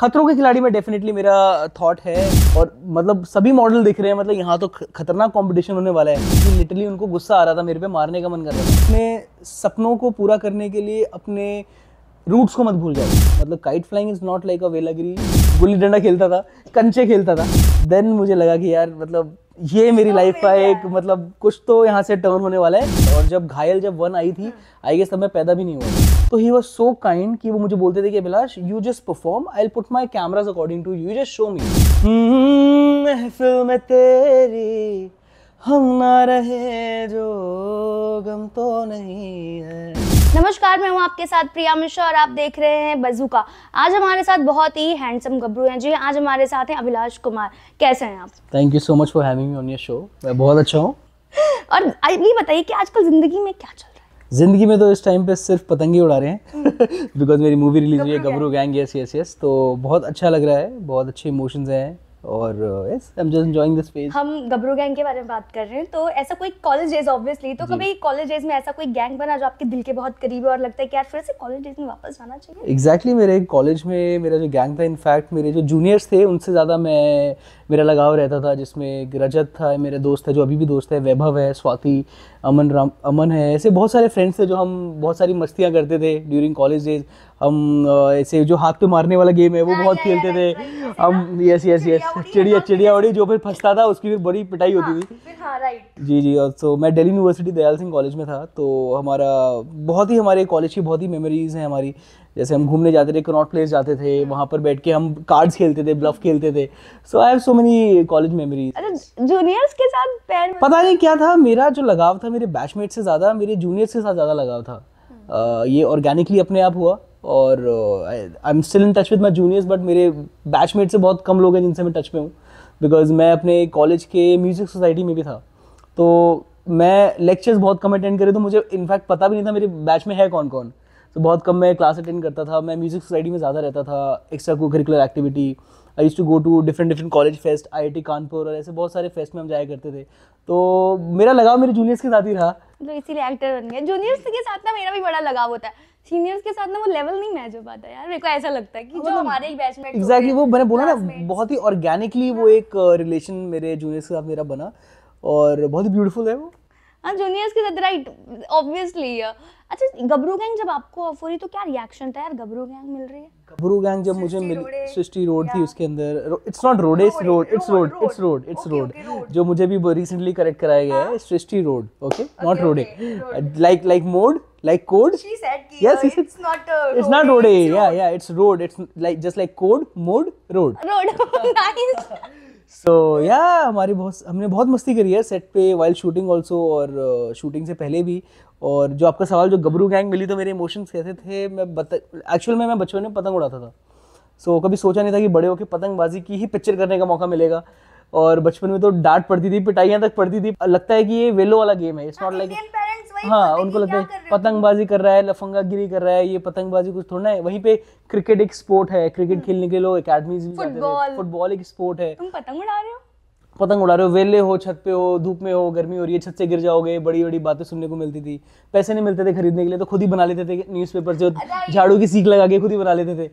खतरों के खिलाड़ी में डेफिनेटली मेरा थॉट है और मतलब सभी मॉडल दिख रहे हैं मतलब यहाँ तो खतरनाक कंपटीशन होने वाला है लिटरली उनको गुस्सा आ रहा था मेरे पे मारने का मन कर रहा था अपने सपनों को पूरा करने के लिए अपने रूट्स को मत भूल जाओ मतलब kite flying is not like a वेलागिरी गुल्ली डंडा खेलता था कंचे खेलता था देन मुझे लगा कि यार मतलब ये मेरी लाइफ का एक मतलब कुछ तो यहाँ से टर्न होने वाला है और जब घायल जब वन आई थी आई गेस तब मैं पैदा भी नहीं हुआ तो ही वॉज सो काइंड कि वो मुझे बोलते थे कि Abhilash you just perform I put my cameras according to you just show me महफिल में तेरी हम ना रहे जो गम तो नहीं है नमस्कार मैं हूं आपके साथ प्रिया मिश्रा और आप देख रहे हैं बजूका आज हमारे साथ बहुत ही हैंडसम गबरू हैं जी आज हमारे साथ हैं अभिलाष कुमार कैसे हैं आप thank you so much for having me on your show मैं बहुत अच्छा हूं और ये बताइए कि आजकल जिंदगी में क्या चल ज़िंदगी में तो इस टाइम पे सिर्फ पतंगे उड़ा रहे हैं बिकॉज मेरी मूवी रिलीज हुई है Gabru gang yes yes yes तो बहुत अच्छा लग रहा है बहुत अच्छे इमोशंस हैं और yes I am just enjoying this phase हम गबरू गैंग के बारे में बात कर रहे हैं तो ऐसा कोई कॉलेज डेज ऑब्वियसली तो कभी कॉलेज डेज में ऐसा कोई गैंग बना जो आपके दिल के बहुत करीब है और लगता है कि यार फिर से कॉलेज डेज में वापस जाना चाहिए एग्जैक्टली exactly, मेरे कॉलेज में मेरा जो गैंग था इनफैक्ट मेरे जो जूनियर्स थे उनसे ज़्यादा मैं मेरा लगाव रहता था जिसमें रजत था मेरे दोस्त है जो अभी भी दोस्त है वैभव है स्वाति अमन राम अमन है ऐसे बहुत सारे फ्रेंड्स थे जो हम बहुत सारी मस्तियाँ करते थे ड्यूरिंग कॉलेज डेज हम ऐसे जो हाथ पे मारने वाला गेम है वो हाँ, बहुत हाँ, खेलते हाँ, थे हम यस यस यस चिड़िया चिड़िया उड़ी जो फिर फंसता था उसकी फिर बड़ी पिटाई होती थी जी जी और मैं दिल्ली यूनिवर्सिटी दयाल सिंह कॉलेज में था तो हमारा बहुत ही हमारे कॉलेज की बहुत ही मेमोरीज हैं हमारी जैसे हम घूमने जाते थे कनॉट प्लेस जाते थे वहाँ पर बैठ के हम कार्ड्स खेलते थे ब्लफ खेलते थे so I have so many college memories juniors के साथ पता मतलब नहीं क्या था मेरा जो लगाव था मेरे बैचमेट से ज़्यादा मेरे जूनियर्स के साथ ज़्यादा लगाव था ये ऑर्गेनिकली अपने आप हुआ और I am still in touch with my juniors but मेरे बैचमेट से बहुत कम लोग हैं जिनसे मैं टच में हूँ बिकॉज मैं अपने कॉलेज के म्यूज़िक सोसाइटी में भी था तो मैं लेक्चर्स बहुत कम अटेंड करे तो मुझे इनफैक्ट पता भी नहीं था मेरे बैच में है कौन कौन तो बहुत कम मैं क्लास अटेंड करता था मैं म्यूज़िक सोसाइटी में ज़्यादा रहता था एक्स्ट्रा को curricular activity I used to go to different different college fest T Kanpur और ऐसे बहुत सारे फेस्ट में हम जाया करते थे तो मेरा लगाव मेरे जूनियर्स के साथ ही रहा तो इसीलिए एक्टर बन गया जूनियर्स के साथ ना मेरा भी बड़ा लगाव होता है सीनियर्स के साथ ना वो लेवल नहीं मैच हो पाता यार मेरे को ऐसा लगता है कि हाँ, जो मतलब हमारे ही बैचमेट एग्जैक्टली वो मैंने बोला ना बहुत ही ऑर्गेनिकली वो हाँ। एक रिलेशन uh, मेरे जूनियर्स के साथ मेरा बना और बहुत ही ब्यूटीफुल है वो हाँ जूनियर्स के साथ राइट ऑब्वियसली uh, अच्छा गबरू गैंग जब आपको ऑफर हुई तो क्या रिएक्शन था यार गबरू गैंग मिल रही है गबरू गैंग जब मुझे मिली सृष्टि रोड थी उसके अंदर it's not road it's road it's road it's road it's road जो मुझे भी रिसेंटली करेक्ट कराया गया है Srishti road okay not road like like mode like code she said ki, yes uh, it's it's not uh, it's road, not road it's eh, yeah road. yeah it's road it's like just like code mode road road nice so या हमारी बहुत हमने बहुत मस्ती करी है set पे wild shooting also और शूटिंग uh, से पहले भी और जो आपका सवाल जो गबरू गैंग मिली तो मेरे इमोशंस कैसे थे मैं बता एक्चुअल में मैं बचपन में पतंग उड़ाता था सो कभी सोचा नहीं था कि बड़े होकर पतंगबाजी की ही पिक्चर करने का मौका मिलेगा और बचपन में तो डांट पड़ती थी पिटाइयाँ तक पड़ती थी लगता है कि ये वेलो वाला गेम है इट्स नॉट लाइक हाँ उनको लगता है पतंगबाजी कर रहा है लफंगा गिरी कर रहा है ये पतंगबाजी कुछ थोड़ा है वहीं पे क्रिकेट एक स्पोर्ट है क्रिकेट हम्म। खेलने के लोग अकेडमी फुटबॉल फुटबॉल एक स्पोर्ट है तुम पतंग उड़ा रहे हो पतंग उड़ा रहे हो वेले हो छत पे हो धूप में हो गर्मी हो रही है छत से गिर जाओगे बड़ी बड़ी बातें सुनने को मिलती थी पैसे नहीं मिलते थे खरीदने के लिए तो खुद ही बना लेते थे न्यूज़पेपर से झाड़ू की सीख लगा के खुद ही बना लेते थे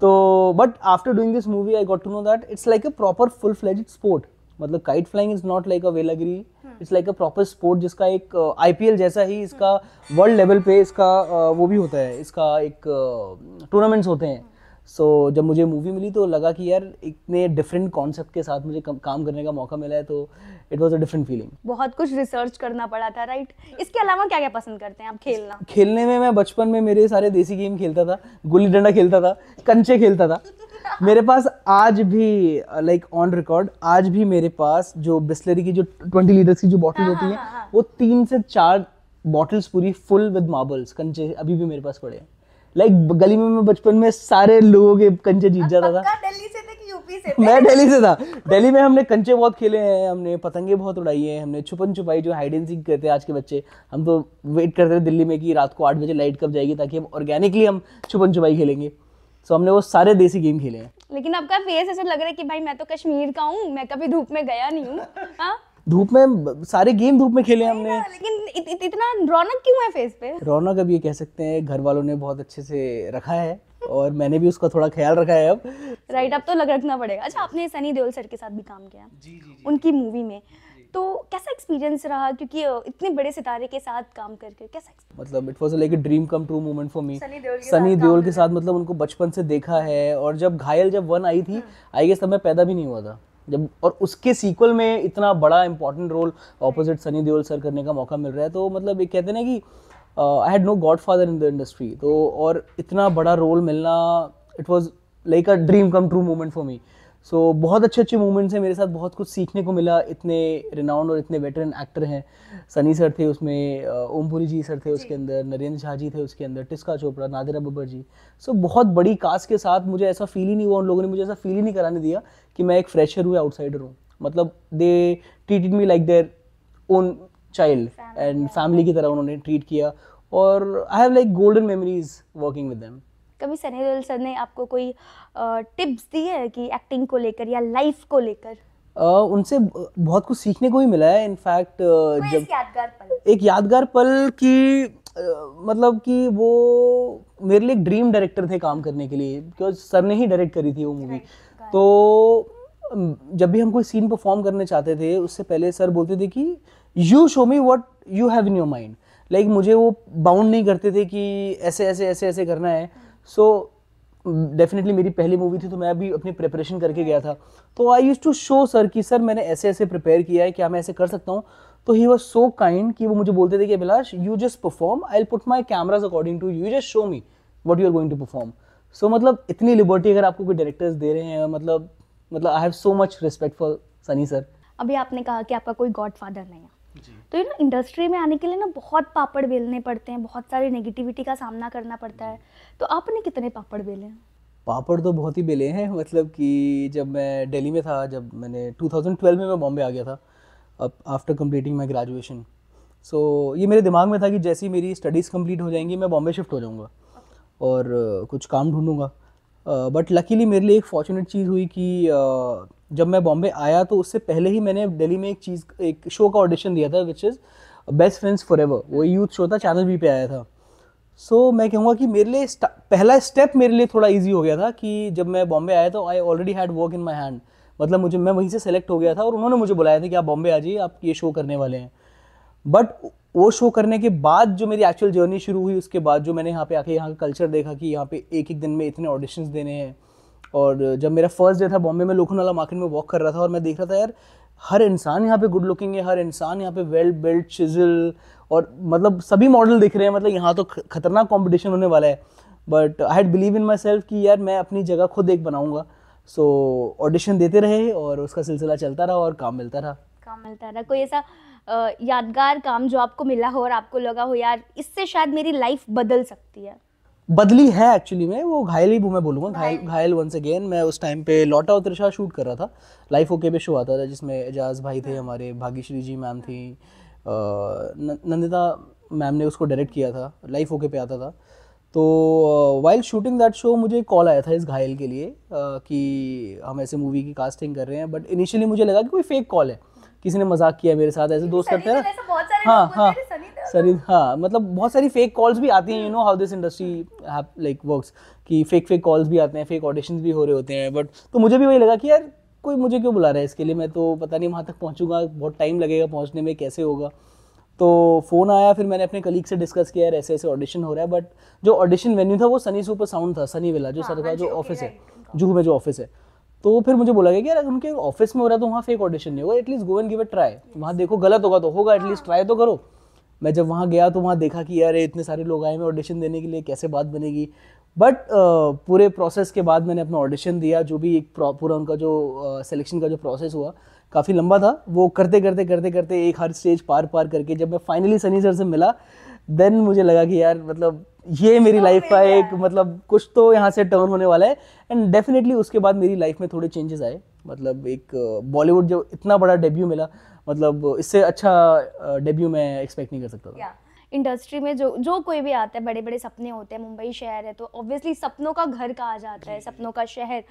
तो but after doing this movie I got to know that it's like a proper full fledge sport मतलब kite flying is not like a वेलागिरी it's like a proper sport जिसका एक आईपीएल uh, जैसा ही इसका वर्ल्ड लेवल पे इसका uh, वो भी होता है इसका एक टूर्नामेंट्स uh, होते हैं सो so, जब मुझे मूवी मिली तो लगा कि यार इतने डिफरेंट कॉन्सेप्ट के साथ मुझे काम करने का मौका मिला है तो it was a different feeling बहुत कुछ रिसर्च करना पड़ा था राइट इसके अलावा क्या क्या पसंद करते हैं आप खेलना खेलने में मैं बचपन में मेरे सारे देसी गेम खेलता था गुल्ली डंडा खेलता था कंचे खेलता था मेरे पास आज भी लाइक ऑन रिकॉर्ड आज भी मेरे पास जो बिस्लरी की जो ट्वेंटी लीटर्स की जो बॉटल हाँ, होती हाँ, है हाँ, हाँ. वो तीन से चार बॉटल्स पूरी फुल विद मार्बल्स कंचे अभी भी मेरे पास पड़े हैं लाइक गली में मैं बचपन में सारे लोगों के कंचे जीत जाता था दिल्ली से कि यूपी से मैं दिल्ली से था दिल्ली में हमने कंचे बहुत खेले हैं हमने पतंगे बहुत उड़ाई हैं हमने छुपन छुपाई जो हाइड एंड सीक करते हैं आज के बच्चे हम तो वेट करते थे दिल्ली में कि रात को आठ बजे लाइट कब जाएगी ताकि हम ऑर्गेनिकली हम छुपन छुपाई खेलेंगे सो हमने वो सारे देसी गेम खेले हैं लेकिन आपका फेस ऐसा लग रहा है कि भाई मैं तो कश्मीर का हूँ मैं कभी धूप में गया नहीं हूँ हाँ? धूप में सारे गेम धूप में खेले हमने लेकिन इत, इत, इतना रौनक क्यों है फेस पे रौनक अब ये कह सकते हैं घर वालों ने बहुत अच्छे से रखा है और मैंने भी उसका थोड़ा ख्याल रखा है अब राइट अब तो लग रखना पड़ेगा अच्छा आपने सनी देओल सर के साथ भी काम किया जी, जी, जी, उनकी मूवी में तो कैसा एक्सपीरियंस रहा क्योंकि इतने बड़े सितारे के साथ काम करके कैसा मतलब it was like a dream come true moment for me Sunny Deol के साथ मतलब उनको बचपन से देखा है और जब घायल जब वन आई थी आई हाँ। गेस तब मैं पैदा भी नहीं हुआ था जब और उसके सीक्वल में इतना बड़ा important role opposite Sunny Deol sir करने का मौका मिल रहा है तो मतलब ये कहते ना कि I had no godfather in the industry तो और इतना बड़ा रोल मिलना it was like a dream come true moment for me so so, बहुत अच्छे अच्छे मूवमेंट्स हैं मेरे साथ बहुत कुछ सीखने को मिला इतने रिनाउंड और इतने वेटरन एक्टर हैं सनी सर थे उसमें ओमपुरी जी सर थे उसके अंदर नरेंद्र झा जी थे उसके अंदर टिस्का चोपड़ा नादिरा बब्बर जी सो so, बहुत बड़ी कास्ट के साथ मुझे ऐसा फील ही नहीं हुआ उन लोगों ने मुझे ऐसा फील ही नहीं कराने दिया कि मैं एक फ्रेशर हूँ आउटसाइडर हूँ मतलब they treated me like their own child and family की तरह उन्होंने ट्रीट किया और I have like golden memories working with them कभी सनी देओल सर ने आपको कोई टिप्स दी है कि एक्टिंग को लेकर या लाइफ को लेकर Uh, उनसे बहुत कुछ सीखने को भी मिला है इनफैक्ट uh, जब यादगार पल एक यादगार पल की uh, मतलब कि वो मेरे लिए एक ड्रीम डायरेक्टर थे काम करने के लिए क्योंकि सर ने ही डायरेक्ट करी थी वो मूवी तो जब भी हम कोई सीन परफॉर्म करने चाहते थे उससे पहले सर बोलते थे कि you show me what you have in your mind like मुझे वो बाउंड नहीं करते थे कि ऐसे ऐसे ऐसे ऐसे करना है सो डेफिनेटली mm, मेरी पहली मूवी थी तो मैं अभी अपनी प्रिपरेशन करके गया था तो I used to show sir कि सर मैंने ऐसे ऐसे प्रिपेयर किया है क्या मैं ऐसे कर सकता हूँ तो ही वॉज सो काइंड कि वो मुझे बोलते थे कि Abhilash you just perform I put my cameras according to you just show me what you are going to perform so मतलब इतनी लिबर्टी अगर आपको कोई डायरेक्टर्स दे रहे हैं मतलब मतलब I have so much respect for Sunny sir अभी आपने कहा कि आपका कोई गॉड फादर नहीं है तो ये ना इंडस्ट्री में आने के लिए ना बहुत पापड़ बेलने पड़ते हैं बहुत सारी नेगेटिविटी का सामना करना पड़ता है तो आपने कितने पापड़ बेले हैं पापड़ तो बहुत ही बेले हैं मतलब कि जब मैं दिल्ली में था जब मैंने 2012 में मैं बॉम्बे आ गया था अब after completing my graduation so ये मेरे दिमाग में था कि जैसी मेरी स्टडीज़ कंप्लीट हो जाएंगी मैं बॉम्बे शिफ्ट हो जाऊँगा और कुछ काम ढूंढूंगा बट लकीली मेरे लिए एक फॉर्चुनेट चीज़ हुई कि जब मैं बॉम्बे आया तो उससे पहले ही मैंने दिल्ली में एक चीज़ एक शो का ऑडिशन दिया था which is best friends forever वो यूथ शो था चैनल बी पे आया था सो so, मैं कहूँगा कि मेरे लिए पहला स्टेप मेरे लिए थोड़ा ईजी हो गया था कि जब मैं बॉम्बे आया तो I already had work in my hand मतलब मुझे मैं वहीं से सेलेक्ट हो गया था और उन्होंने मुझे बुलाया था कि आप बॉम्बे आ जाइए आप ये शो करने वाले हैं बट वो शो करने के बाद जो मेरी एक्चुअल जर्नी शुरू हुई उसके बाद जो मैंने यहाँ पे आके यहाँ का कल्चर देखा कि यहाँ पे एक एक दिन में इतने ऑडिशंस देने हैं और जब मेरा फर्स्ट डे था बॉम्बे में वाला मार्केट में वॉक कर रहा था और मैं देख रहा था यार हर इंसान यहाँ पे गुड लुकिंग है हर इंसान यहाँ पे वेल बिल्ट चिजल और मतलब सभी मॉडल दिख रहे हैं मतलब यहाँ तो खतरनाक कॉम्पिटिशन होने वाला है but I had believe in myself कि यार मैं अपनी जगह खुद एक बनाऊँगा सो so, ऑडिशन देते रहे और उसका सिलसिला चलता रहा और काम मिलता रहा काम मिलता रहा कोई ऐसा यादगार काम जो आपको मिला हो और आपको लगा हो यार इससे शायद मेरी लाइफ बदल सकती है बदली है एक्चुअली में वो घायल ही मैं बोलूँगा घायल घायल वंस अगेन मैं उस टाइम पे लौटा और शाह शूट कर रहा था लाइफ ओके पे शो आता था जिसमें एजाज भाई थे हाँ। हमारे भाग्यश्री जी मैम थी नंदिता मैम ने उसको डायरेक्ट किया था लाइफ ओके पे आता था तो वाइल शूटिंग दैट शो मुझे कॉल आया था इस घायल के लिए कि हम ऐसे मूवी की कास्टिंग कर रहे हैं बट इनिशियली मुझे लगा कि कोई फेक कॉल है किसी ने मजाक किया मेरे साथ ऐसे दोस्त करते हैं तो हाँ हाँ सरिद हाँ मतलब बहुत सारी फेक कॉल्स भी आती हैं you know how this industry like works कि फेक फेक कॉल्स भी आते हैं फेक ऑडिशंस भी हो रहे होते हैं बट तो मुझे भी वही लगा कि यार कोई मुझे क्यों बुला रहा है इसके लिए मैं तो पता नहीं वहाँ तक पहुँचूंगा बहुत टाइम लगेगा पहुँचने में कैसे होगा तो फ़ोन आया फिर मैंने अपने कलीग से डिस्कस किया यार ऐसे ऐसे ऑडिशन हो रहा है बट जो ऑडिशन वेन्यू था वो सनी सुपर साउंड था सनी विला जो हाँ, सर का हाँ, जो ऑफिस है जूह में जो ऑफिस है तो फिर मुझे बोला गया कि यार अगर उनके ऑफिस में हो रहा है तो वहाँ फेक ऑडिशन नहीं होगा at least go and give a try वहाँ देखो गलत होगा तो होगा एटलीस्ट ट्राई हाँ। तो करो मैं जब वहाँ गया तो वहाँ देखा कि यार इतने सारे लोग आए हैं ऑडिशन देने के लिए कैसे बात बनेगी बट uh, पूरे प्रोसेस के बाद मैंने अपना ऑडिशन दिया जो भी एक पूरा उनका जो सिलेक्शन uh, का जो प्रोसेस हुआ काफ़ी लंबा था वो करते करते करते करते एक हर स्टेज पार पार करके जब मैं फाइनली सनी सर से मिला देन मुझे लगा कि यार मतलब ये मेरी लाइफ का एक मतलब कुछ तो यहाँ से टर्न होने वाला है एंड डेफिनेटली उसके बाद मेरी लाइफ में थोड़े चेंजेस आए मतलब एक बॉलीवुड uh, जो इतना बड़ा डेब्यू मिला मतलब इससे अच्छा डेब्यू uh, मैं एक्सपेक्ट नहीं कर सकता था इंडस्ट्री में जो जो कोई भी आता है बड़े बड़े सपने होते हैं मुंबई शहर है तो ऑब्वियसली सपनों का घर कहा जाता है सपनों का शहर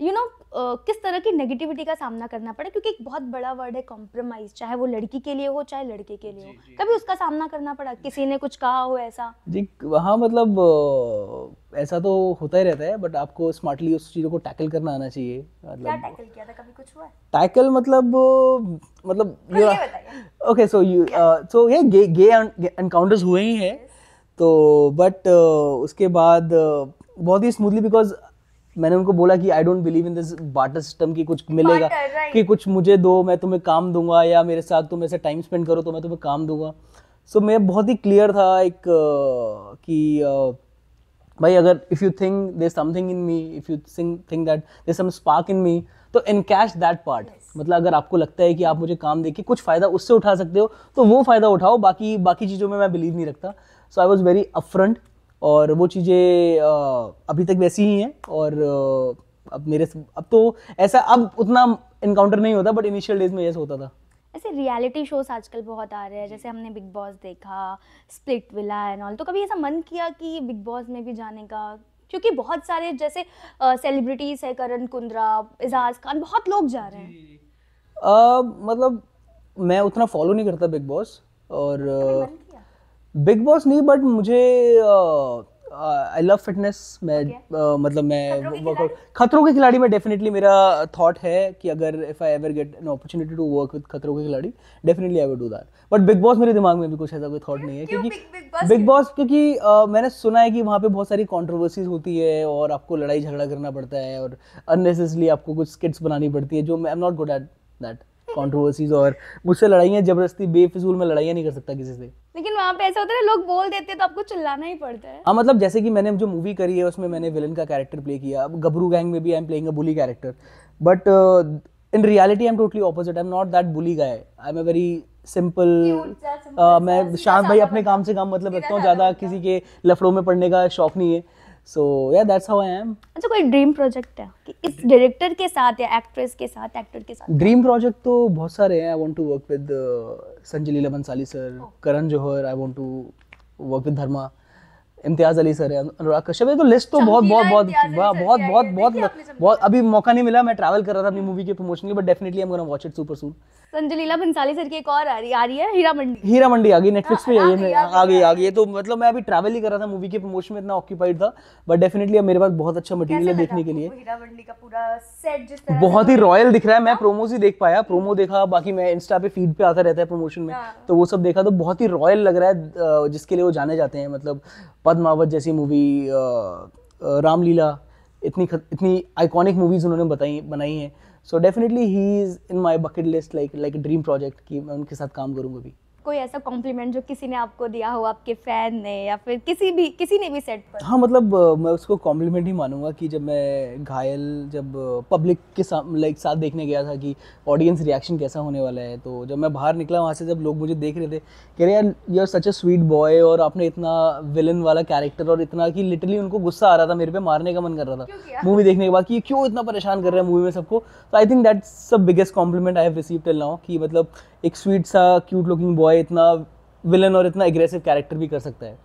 you you know know, uh, किस तरह की नेगेटिविटी का सामना करना पड़े क्योंकि एक बहुत बड़ा वर्ड है कॉम्प्रोमाइज चाहे वो लड़की के लिए हो चाहे लड़के के लिए हो कभी उसका सामना करना पड़ा किसी ने कुछ कहा हो ऐसा जी वहाँ मतलब ऐसा तो होता ही रहता है बट आपको स्मार्टली उस चीज़ों को टैकल करना आना चाहिए मतलब क्या टैकल किया था कभी कुछ हुआ टैकल मतलब मतलब ओके सो यू सो ये गे एनकाउंटर्स हुए ही हैं तो बट उसके बाद बहुत ही स्मूथली बिकॉज मैंने उनको बोला कि I don't believe in this barter system की कुछ मिलेगा कि कुछ मुझे दो मैं तुम्हें काम दूंगा या मेरे साथ तुम ऐसे टाइम स्पेंड करो तो मैं तुम्हें काम दूंगा सो so, मैं बहुत ही क्लियर था एक कि भाई अगर if you think there something in me if you think that there some spark in me तो इन कैश दैट पार्ट मतलब अगर आपको लगता है कि आप मुझे काम देके कुछ फ़ायदा उससे उठा सकते हो तो वो फ़ायदा उठाओ बाकी बाकी चीज़ों में मैं बिलीव नहीं रखता so I was very upfront और वो चीज़ें अभी तक वैसी ही हैं और अब मेरे अब तो ऐसा अब उतना इनकाउंटर नहीं होता बट इनिशियल डेज में ऐसा होता था ऐसे रियलिटी शोज आजकल बहुत आ रहे हैं जैसे हमने बिग बॉस देखा स्प्लिट विला एंड ऑल तो कभी ऐसा मन किया कि बिग बॉस में भी जाने का क्योंकि बहुत सारे जैसे सेलिब्रिटीज है करण कुंद्रा एजाज खान बहुत लोग जा रहे हैं मतलब मैं उतना फॉलो नहीं करता बिग बॉस और बिग बॉस नहीं बट मुझे आई लव फिटनेस मैं मतलब मैं खतरों के खिलाड़ी में डेफिनेटली मेरा थॉट है कि अगर if I ever get an opportunity to work with Khatron ke Khiladi definitely I would do that but Bigg Boss मेरे दिमाग में भी कुछ ऐसा कोई थॉट नहीं है क्योंकि बिग बॉस क्योंकि मैंने सुना है कि वहाँ पे बहुत सारी कॉन्ट्रोवर्सीज होती है और आपको लड़ाई झगड़ा करना पड़ता है और अननेसेसरली आपको कुछ स्किट्स बनानी पड़ती है जो I am not good at that controversies और मुझसे लड़ाइयाँ जबरदस्ती बेफिजूल में लड़ाइयाँ नहीं कर सकता किसी से लेकिन वहाँ पे ऐसा होता है लोग बोल देते हैं तो आपको चिल्लाना ही पड़ता है हाँ मतलब जैसे कि मैंने जो मूवी करी है उसमें मैंने विलन का कैरेक्टर प्ले किया अब गबरू गैंग में भी I am playing a bully character but in reality I am totally opposite I am not that bully guy I am a very simple मैं शांत भाई अपने काम से काम मतलब रखता हूँ ज़्यादा किसी के लफड़ों में पड़ने का शौक नहीं है सो या दैट्स हाउ आई एम अच्छा कोई ड्रीम प्रोजेक्ट है कि इस डायरेक्टर के साथ या एक्ट्रेस के साथ एक्टर के साथ ड्रीम प्रोजेक्ट तो बहुत सारे हैं I want to work with Sanjay Leela Bhansali sir Karan Johar I want to work with Dharma Imtiaz Ali sir Anurag Kashyap ये तो लिस्ट तो बहुत बहुत बहुत बहुत बहुत बहुत बहुत अभी मौका नहीं मिला मैं ट्रैवल कर रहा था अपनी मूवी के प्रमोशन के but definitely I am gonna watch it super soon Bhansali sir की एक और आ रही आ रही है हीरा मंडी हीरा मंडी आ गई नेटफ्लिक्स हाँ, पे आ गई आ गई तो मतलब मैं अभी ट्रैवल ही कर रहा था मूवी के प्रमोशन में इतना ऑक्यूपाइड था बट डेफिनेटली अब मेरे पास बहुत अच्छा मटेरियल है देखने के लिए हीरा मंडी का पूरा सेट जिस तरह बहुत ही रॉयल दिख रहा है मैं प्रोमोज हाँ। ही देख पाया प्रोमो देखा बाकी मैं इंस्टा पे फीड पे आता रहता है प्रमोशन में हाँ। तो वो सब देखा तो बहुत ही रॉयल लग रहा है जिसके लिए वो जाने जाते हैं मतलब पद्मावत जैसी मूवी रामलीला इतनी इतनी आइकॉनिक मूवीज़ उन्होंने बताई बनाई हैं so definitely he is in my bucket list like like dream project कि मैं उनके साथ काम करूँगा भी कोई ऐसा कॉम्प्लीमेंट जो किसी ने आपको दिया हो आपके फैन ने या फिर किसी भी किसी ने भी सेट पर हाँ मतलब मैं उसको कॉम्प्लीमेंट ही मानूंगा कि जब मैं घायल जब पब्लिक के साथ लाइक साथ देखने गया था कि ऑडियंस रिएक्शन कैसा होने वाला है तो जब मैं बाहर निकला वहाँ से जब लोग मुझे देख रहे थे कह रहे यार you are such a sweet boy और आपने इतना विलन वाला कैरेक्टर और इतना कि लिटरली उनको गुस्सा आ रहा था मेरे पे मारने का मन कर रहा था मूवी देखने के बाद कि क्यों इतना परेशान कर रहे हैं मूवी में सबको तो I think that's the biggest compliment I have receive till now कि मतलब एक स्वीट सा क्यूट लुकिंग बॉय इतना विलन और इतना एग्रेसिव कैरेक्टर भी कर सकता है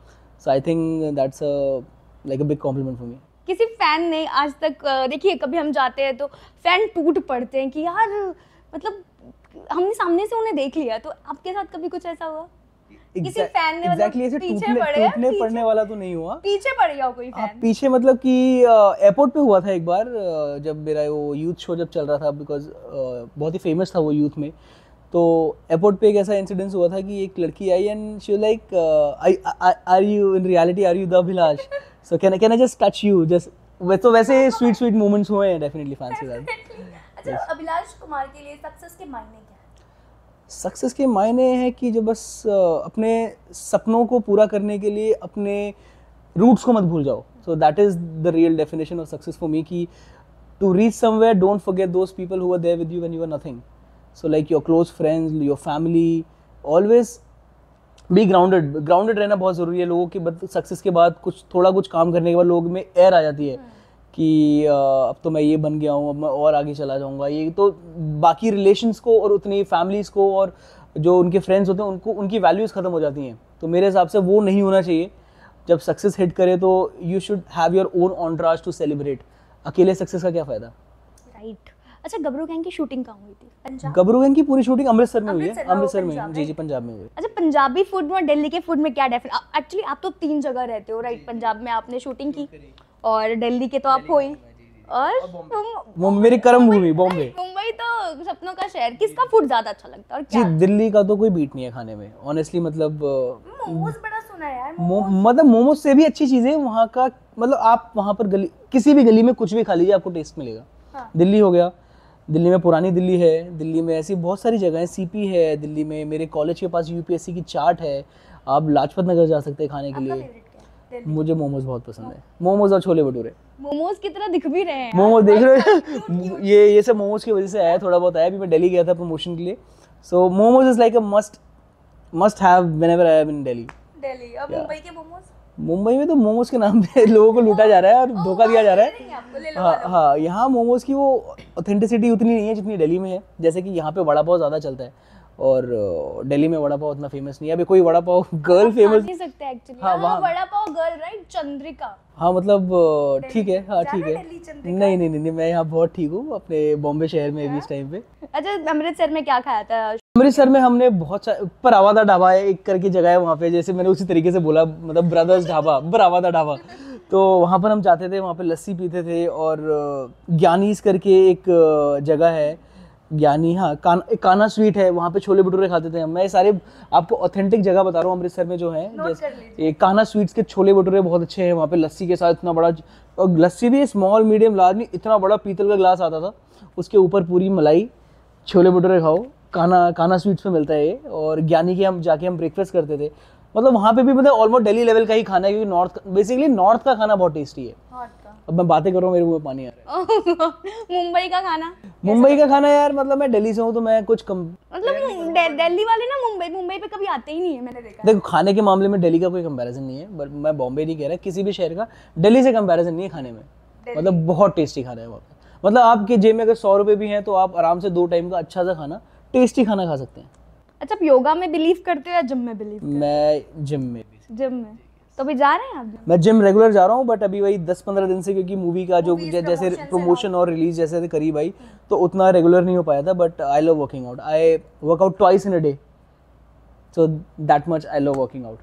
so I think that's like a big compliment for me किसी फैन ने आज तक देखिए कभी हम जाते हैं तो फैन टूट पड़ते हैं कि यार मतलब हमने सामने से उन्हें देख लिया तो आपके साथ कभी कुछ ऐसा हुआ exactly, किसी फैन ने मतलब पीछे पड़े तो एयरपोर्ट पे एक ऐसा इंसिडेंस हुआ था कि एक लड़की आई and she like are you in reality are you the Abhilash so can can I just touch you just तो वैसे स्वीट स्वीट मोमेंट्स हुए हैं डेफिनेटली फैंस के साथ अच्छा अभिलाष कुमार के लिए सक्सेस के मायने क्या है सक्सेस के मायने हैं कि जो बस uh, अपने सपनों को पूरा करने के लिए अपने रूट्स को मत भूल जाओ so that is the real definition of success for me कि to reach somewhere don't forget those people who are there with you when you are nothing so like your close friends your family always be grounded grounded रहना बहुत ज़रूरी है लोगों के success के बाद कुछ थोड़ा कुछ काम करने के बाद लोगों में एयर आ जाती है हाँ। कि अब तो मैं ये बन गया हूँ अब मैं और आगे चला जाऊँगा ये तो बाकी रिलेशंस को और उतनी फैमिलीज़ को और जो उनके फ्रेंड्स होते हैं उनको उनकी वैल्यूज़ ख़त्म हो जाती हैं तो मेरे हिसाब से वो नहीं होना चाहिए जब सक्सेस हिट करे तो you should have your own entourage to celebrate अकेले सक्सेस का क्या फ़ायदा राइट right. अच्छा गबरू गैंग की शूटिंग कहाँ हुई थी गबरू गैंग की पूरी शूटिंग अमृतसर में हुई है अमृतसर हाँ, में जी जी पंजाब में हुई अच्छा पंजाबी फूड में दिल्ली के फूड में क्या डिफरेंस एक्चुअली आप तो तीन जगह रहते हो राइट पंजाब में आपने शूटिंग की और दिल्ली के तो आप हो ही और मेरी कर्म भूमि बॉम्बे मुंबई तो सपनों का शहर किसका फूड ज्यादा अच्छा लगता है जी दिल्ली का तो कोई बीट नहीं है खाने में ऑनेस्टली मतलब मतलब मोमो से भी अच्छी चीज है वहाँ का मतलब आप वहाँ पर गली किसी भी गली में कुछ भी खा लीजिए आपको टेस्ट मिलेगा हाँ। दिल्ली हो गया दिल्ली में पुरानी दिल्ली है दिल्ली में ऐसी बहुत सारी जगह हैं सीपी है दिल्ली में मेरे कॉलेज के पास यूपीएससी की चाट है आप लाजपत नगर जा सकते हैं खाने के लिए मुझे मोमोज बहुत पसंद है मोमोज और छोले भटूरे मोमोज की तरह दिख भी रहे हैं मोमोज देख रहे अच्छा, ये ये सब मोमोज की वजह से आया थोड़ा बहुत आया अभी मैं दिल्ली गया था प्रमोशन के लिए so momos is like a must must have whenever I am in Delhi Delhi और मुंबई के मोमोज मुंबई में तो मोमोज के नाम पे लोगों को लूटा जा रहा है और धोखा दिया जा रहा है हाँ हाँ यहाँ मोमोज की वो ऑथेंटिसिटी उतनी नहीं है जितनी दिल्ली में है जैसे कि यहाँ पे वड़ा पाव ज़्यादा चलता है और दिल्ली में वड़ा पाव उतना फेमस नहीं है अभी कोई वड़ा पाव गर्ल फेमस नहीं सकते एक्चुअली हाँ, हाँ वड़ा पाव गर्ल राइट चंद्रिका हाँ मतलब ठीक है हाँ ठीक है नहीं नहीं नहीं मैं यहाँ बहुत ठीक हूँ अपने बॉम्बे शहर में भी हाँ। इस टाइम पे अच्छा अमृतसर में क्या खाया था अमृतसर में हमने बहुत परावादा ढाबा है एक करके जगह है वहाँ पे जैसे मैंने उसी तरीके से बोला मतलब ब्रदर्स ढाबा बरावादा ढाबा तो वहाँ पर हम जाते थे वहाँ पे लस्सी पीते थे और ज्ञानीस करके एक जगह है ज्ञानी हाँ कान, काना स्वीट है वहाँ पे छोले भटूरे खाते थे मैं सारे आपको ऑथेंटिक जगह बता रहा हूँ अमृतसर में जो है जैसे काना स्वीट्स के छोले भटूरे बहुत अच्छे हैं वहाँ पे लस्सी के साथ इतना बड़ा और लस्सी भी स्मॉल मीडियम लार्ज नहीं इतना बड़ा पीतल का ग्लास आता था उसके ऊपर पूरी मलाई छोले भटूरे खाओ काना काना स्वीट्स में मिलता है ये और ज्ञानी के हम जाके हम ब्रेकफास्ट करते थे मतलब वहाँ पे भी मतलब ऑलमोस्ट दिल्ली लेवल का ही खाना है क्योंकि नॉर्थ बेसिकली नॉर्थ का खाना बहुत टेस्टी है अब मैं बातें कर रहा हूँ मेरे मुंह में पानी आ रहा है मुंबई का खाना मुंबई का खाना यार मतलब मैं दिल्ली से हूँ तो मैं कुछ कम मतलब दिल्ली वाले ना मुंबई मुंबई पे कभी आते ही नहीं है मैंने देखा देखो खाने के मामले में दिल्ली का कोई कंपैरिजन नहीं है बट मैं बॉम्बे नहीं कह रहा किसी भी शहर का दिल्ली से कंपैरिजन नहीं है खाने में मतलब बहुत टेस्टी खाना है वहाँ पे मतलब आपके जेब में अगर सौ रुपये भी हैं तो आप आराम से दो टाइम का अच्छा सा खाना टेस्टी खाना खा सकते हैं अच्छा आप योगा में बिलीव करते हो या जिम में बिलीव मैं जिम में जिम में तो अभी जा रहे हैं आप मैं जिम रेगुलर जा रहा हूँ बट अभी वही दस पंद्रह दिन से क्योंकि मूवी का जो जैसे प्रमोशन और रिलीज जैसे करीब आई तो उतना रेगुलर नहीं हो पाया था but I love working out I workout twice in a day so that much I love working out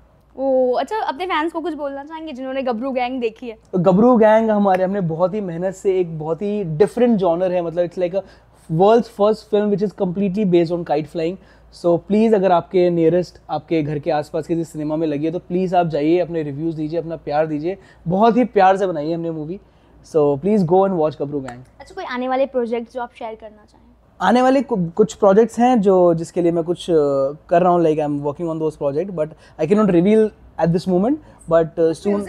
ओ अच्छा अपने फैंस को कुछ बोलना चाहेंगे जिन्होंने गबरू गैंग देखी है गबरू गैंग हमारे हमने बहुत ही मेहनत से एक बहुत ही डिफरेंट जॉनर है मतलब it's like a world first film which is completely based on kite flying so please अगर आपके नियरेस्ट आपके घर के आसपास किसी सिनेमा में लगी है तो प्लीज़ आप जाइए अपने रिव्यूज़ दीजिए अपना प्यार दीजिए बहुत ही प्यार से बनाई है हमने movie so please go and watch Kabru gang अच्छा कोई आने वाले प्रोजेक्ट जो आप शेयर करना चाहें आने वाले कुछ प्रोजेक्ट्स हैं जो जिसके लिए मैं कुछ कर रहा हूँ like I am working on those project but I can not reveal at this moment but soon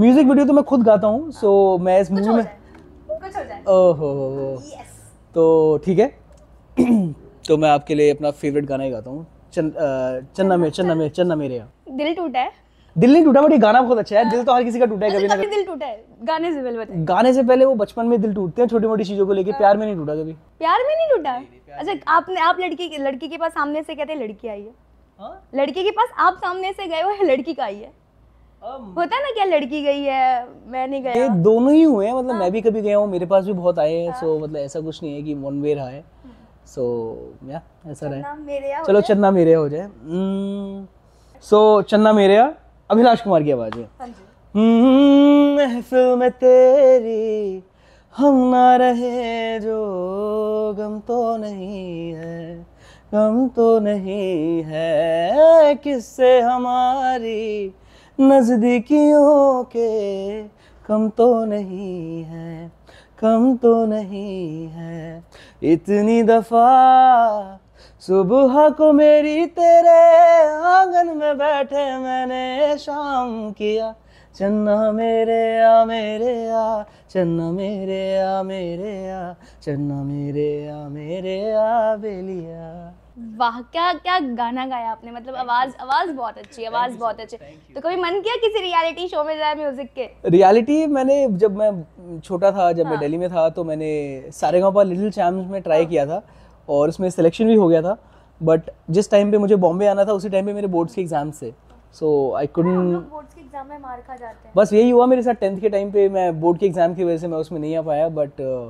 music video तो मैं खुद गाता हूँ सो so, हाँ। मैं इस मूवी में ओहो तो ठीक है तो मैं आपके लिए अपना फेवरेट गाना ही गाता हूँ चन्ना में चन्ना में चन्ना मेरे यहाँ दिल टूटा है दिल नहीं टूटा बट ये गाना बहुत अच्छा है दिल तो हर किसी का टूटा है अच्छा, कभी ना कभी दिल टूटा है गाने से पहले बताएं गाने से पहले वो बचपन में दिल टूटते हैं छोटी मोटी चीजों को लेके हाँ। प्यार में नहीं टूटा कभी प्यार में नहीं टूटा अच्छा आपने आप लड़की लड़की के पास सामने से कहते हैं लड़की आई है हाँ। लड़की के पास आप सामने से गए हो लड़की का आई है होता ना क्या लड़की गई है मैं नहीं गया ये दोनों ही हुए हैं मतलब हाँ। मैं भी कभी गया हूँ मेरे पास भी बहुत आए हैं हाँ। सो मतलब ऐसा कुछ नहीं है कि वन वे रहा है सो या ऐसा रहे चलो चन्ना मेरे हो जाए सो हम्म, चन्ना मेरे अभिलाष कुमार की आवाज़ है हाँ हम्म, महफिल में तेरी हम ना रहे जो गम तो नहीं है गम तो नहीं है किससे हमारी नज़दीकियों के कम तो नहीं है कम तो नहीं है इतनी दफ़ा सुबह को मेरी तेरे आंगन में बैठे मैंने शाम किया चन्ना मेरे आ मेरे आ चन्ना मेरे आ मेरे आ चन्ना मेरे आ मेरे आ बेलिया वाह क्या क्या गाना गाया आपने मतलब आवाज आवाज बहुत अच्छी आवाज बहुत अच्छी तो कभी मन किया किसी रियलिटी शो में जाए म्यूजिक के रियलिटी मैंने जब मैं छोटा था जब मैं हाँ। दिल्ली में था तो मैंने सारे गाँव पर लिटिल चैम्प में ट्राई हाँ। किया था और उसमें सिलेक्शन भी हो गया था बट जिस टाइम पे मुझे बॉम्बे आना था उसी टाइम पे मेरे बोर्ड्स के एग्जाम थे सो आई कुड बोर्ड्स के एग्जाम में मार खा जाते हैं बस यही हुआ मेरे साथ टेंथ के टाइम पे मैं बोर्ड के एग्जाम की वजह से मैं उसमें नहीं आ पाया बट uh,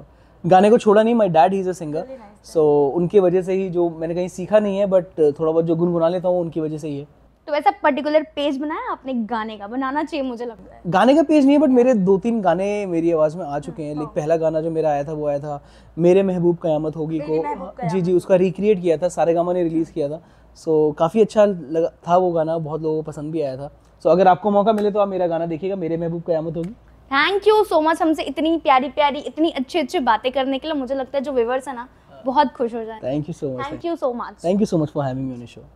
गाने को छोड़ा नहीं my dad is a singer so उनकी वजह से ही जो मैंने कहीं सीखा नहीं है बट थोड़ा बहुत जो गुनगुना लेता हूँ उनकी वजह से ही है तो ऐसा पर्टिकुलर पेज बनाया आपने गाने का बनाना चाहिए मुझे लगता है गाने का पेज नहीं है बट मेरे दो तीन गाने मेरी आवाज़ में आ चुके हैं लाइक हाँ, हाँ। पहला गाना जो मेरा आया था वो आया था मेरे महबूब कयामत होगी को हाँ, जी जी उसका रिक्रिएट किया था सारे गामा ने रिलीज़ किया था सो काफ़ी अच्छा लगा था वो गाना बहुत लोगों को पसंद भी आया था सो अगर आपको मौका मिले तो आप मेरा गाना देखिएगा मेरे महबूब कयामत होगी थैंक यू सो मच हमसे इतनी प्यारी प्यारी इतनी अच्छी अच्छी बातें करने के लिए मुझे लगता है जो व्यूवर्स है ना हाँ। बहुत खुश हो जाए thank you so much thank you so much thank you so much for having me on show